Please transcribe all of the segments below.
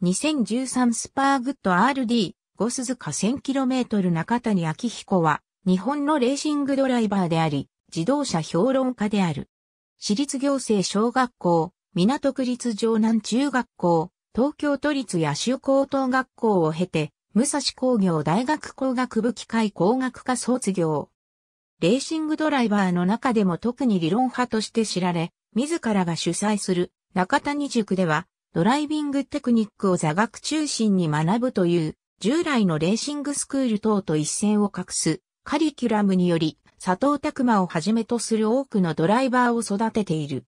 2013スパーグッド RD、5鈴鹿 1000km 中谷明彦は、日本のレーシングドライバーであり、自動車評論家である。私立行政小学校、港区立城南中学校、東京都立野州高等学校を経て、武蔵工業大学工学部機械工学科卒業。レーシングドライバーの中でも特に理論派として知られ、自らが主催する中谷塾ではドライビングテクニックを座学中心に学ぶという、従来のレーシングスクール等と一線を画すカリキュラムにより、佐藤拓馬をはじめとする多くのドライバーを育てている。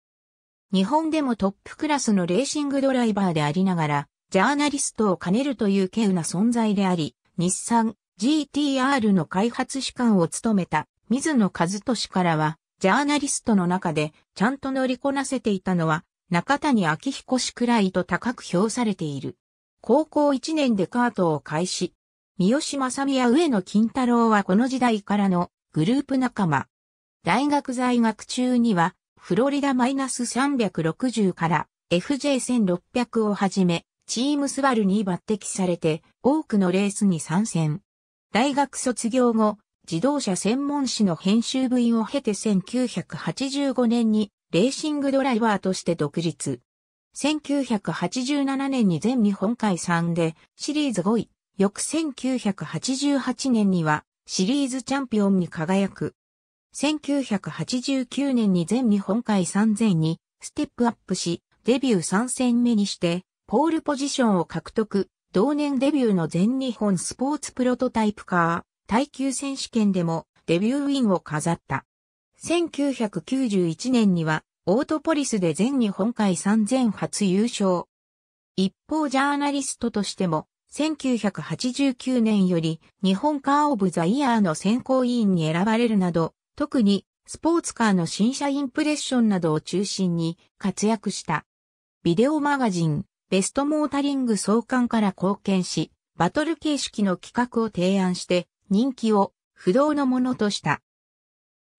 日本でもトップクラスのレーシングドライバーでありながら、ジャーナリストを兼ねるという稀有な存在であり、日産 GTR の開発士官を務めた水野和俊からは、ジャーナリストの中でちゃんと乗りこなせていたのは中谷昭彦氏くらいと高く評されている。高校1年でカートを開始。三好正美や上野金太郎はこの時代からのグループ仲間。大学在学中には、フロリダマイナス360から FJ1600 をはじめ、チームスバルに抜擢されて、多くのレースに参戦。大学卒業後、自動車専門誌の編集部員を経て1985年にレーシングドライバーとして独立。1987年に全日本海3でシリーズ5位、翌1988年にはシリーズチャンピオンに輝く。1989年に全日本海3000にステップアップし、デビュー3戦目にして、ポールポジションを獲得。同年デビューの全日本スポーツプロトタイプカー、耐久選手権でもデビューウィンを飾った。1991年には、オートポリスで全日本海3 0初優勝。一方ジャーナリストとしても、1989年より日本カーオブザイヤーの選考委員に選ばれるなど、特にスポーツカーの新車インプレッションなどを中心に活躍した。ビデオマガジン、ベストモータリング創刊から貢献し、バトル形式の企画を提案して人気を不動のものとした。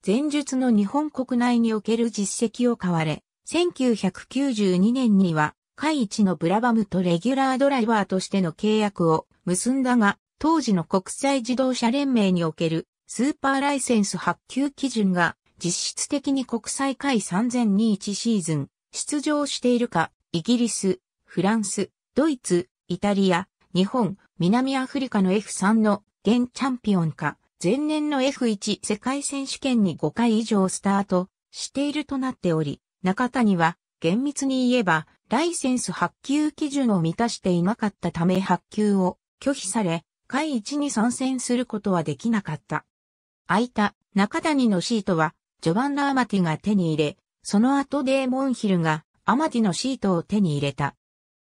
前述の日本国内における実績を買われ、1992年には、海一のブラバムとレギュラードライバーとしての契約を結んだが、当時の国際自動車連盟におけるスーパーライセンス発給基準が実質的に国際会3021シーズン出場しているか、イギリス、フランス、ドイツ、イタリア、日本、南アフリカの F3 の現チャンピオンか、前年の F1 世界選手権に5回以上スタートしているとなっており、中谷は厳密に言えばライセンス発給基準を満たしていなかったため発給を拒否され、会1に参戦することはできなかった。空いた中谷のシートはジョバンナ・アマティが手に入れ、その後デーモンヒルがアマティのシートを手に入れた。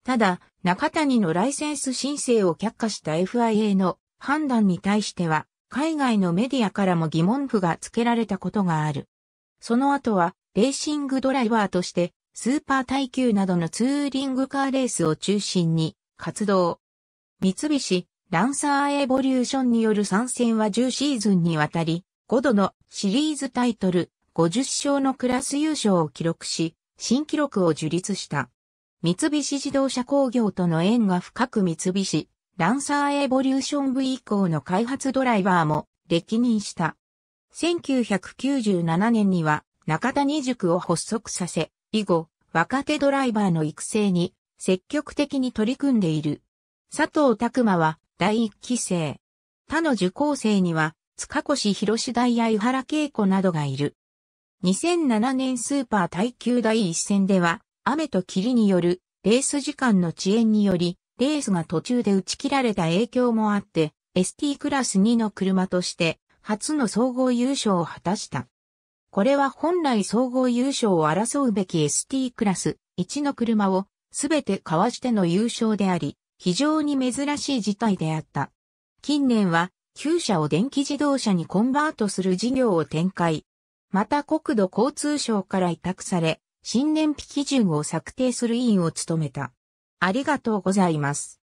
ただ、中谷のライセンス申請を却下した FIA の判断に対しては、海外のメディアからも疑問符が付けられたことがある。その後は、レーシングドライバーとして、スーパー耐久などのツーリングカーレースを中心に活動。三菱、ランサーエボリューションによる参戦は10シーズンにわたり、5度のシリーズタイトル、50勝のクラス優勝を記録し、新記録を樹立した。三菱自動車工業との縁が深く三菱、ランサーエボリューション V 以降の開発ドライバーも歴任した。1997年には中谷塾を発足させ、以後、若手ドライバーの育成に積極的に取り組んでいる。佐藤拓馬は第一期生。他の受講生には塚越博士大や井原恵子などがいる。2007年スーパー耐久第一戦では雨と霧によるレース時間の遅延によりレースが途中で打ち切られた影響もあって、ST クラス2の車として初の総合優勝を果たした。これは本来総合優勝を争うべき ST クラス1の車をすべてかわしての優勝であり、非常に珍しい事態であった。近年は、旧車を電気自動車にコンバートする事業を展開。また国土交通省から委託され、新燃費基準を策定する委員を務めた。ありがとうございます。